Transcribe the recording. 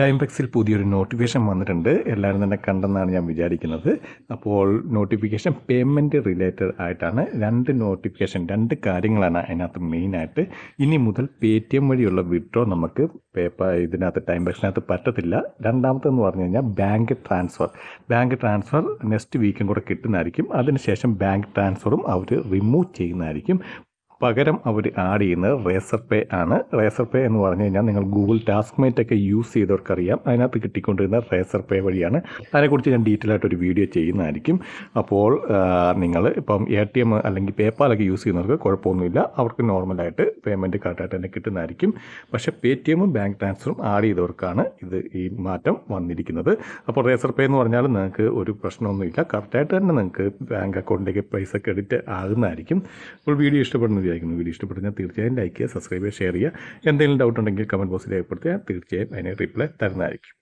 ടൈംബെക്സിൽ പുതിയൊരു നോട്ടിഫിക്കേഷൻ വന്നിട്ടുണ്ട് എല്ലാവരും തന്നെ കണ്ടെന്നാണ് ഞാൻ വിചാരിക്കുന്നത് അപ്പോൾ നോട്ടിഫിക്കേഷൻ പേയ്മെൻറ്റ് റിലേറ്റഡ് ആയിട്ടാണ് രണ്ട് നോട്ടിഫിക്കേഷൻ രണ്ട് കാര്യങ്ങളാണ് അതിനകത്ത് മെയിനായിട്ട് ഇനി മുതൽ പേ ടി എം വഴിയുള്ള വിഡ്രോ നമുക്ക് പേപ്പർ ഇതിനകത്ത് ടൈംബെക്സിനകത്ത് പറ്റത്തില്ല രണ്ടാമത്തെന്ന് പറഞ്ഞു കഴിഞ്ഞാൽ bank transfer bank transfer next വീക്കും കൂടെ കിട്ടുന്നതായിരിക്കും അതിനുശേഷം ബാങ്ക് ട്രാൻസ്ഫറും അവർ റിമൂവ് ചെയ്യുന്നതായിരിക്കും പകരം അവർ ആഡ് ചെയ്യുന്നത് റേസർ പേ ആണ് റേസർ പേ എന്ന് പറഞ്ഞു കഴിഞ്ഞാൽ നിങ്ങൾ ഗൂഗിൾ ടാസ്ക്മേറ്റ് ഒക്കെ യൂസ് ചെയ്തവർക്കറിയാം അതിനകത്ത് കിട്ടിക്കൊണ്ടിരുന്ന റേസർ പേ വഴിയാണ് അതിനെക്കുറിച്ച് ഞാൻ ഡീറ്റെയിൽ ആയിട്ട് ഒരു വീഡിയോ ചെയ്യുന്നതായിരിക്കും അപ്പോൾ നിങ്ങൾ ഇപ്പം എ ടി എം അല്ലെങ്കിൽ പേപ്പാലൊക്കെ യൂസ് ചെയ്യുന്നവർക്ക് കുഴപ്പമൊന്നുമില്ല അവർക്ക് നോർമലായിട്ട് പേയ്മെൻറ്റ് കറക്റ്റായിട്ട് തന്നെ കിട്ടുന്നതായിരിക്കും പക്ഷേ പേ ടി എമ്മും ബാങ്ക് ട്രാൻസ്ഫറും ആഡ് ചെയ്തവർക്കാണ് ഇത് ഈ മാറ്റം വന്നിരിക്കുന്നത് അപ്പോൾ റേസർ പേ എന്ന് പറഞ്ഞാൽ നിങ്ങൾക്ക് ഒരു പ്രശ്നമൊന്നുമില്ല കറക്റ്റായിട്ട് തന്നെ നിങ്ങൾക്ക് ബാങ്ക് അക്കൗണ്ടിലേക്ക് പൈസ ക്രെഡിറ്റ് ആകുന്നതായിരിക്കും അപ്പോൾ വീഡിയോ ഇഷ്ടപ്പെടുന്നില്ല വിചാരിക്കുന്നു വീഡിയോ ഇഷ്ടപ്പെട്ടെങ്കിൽ തീർച്ചയായും ലൈക്ക് ചെയ്യുക സബ്സ്ക്രൈബ് ചെയ്യുക ഷെയർ ചെയ്യുക എന്തെങ്കിലും ഡൗട്ട് ഉണ്ടെങ്കിൽ കമൻറ്റ് ബോക്സിൽ രേഖപ്പെടുത്തുക തീർച്ചയായും അതിന് റിപ്ലൈ തരുന്നതായിരിക്കും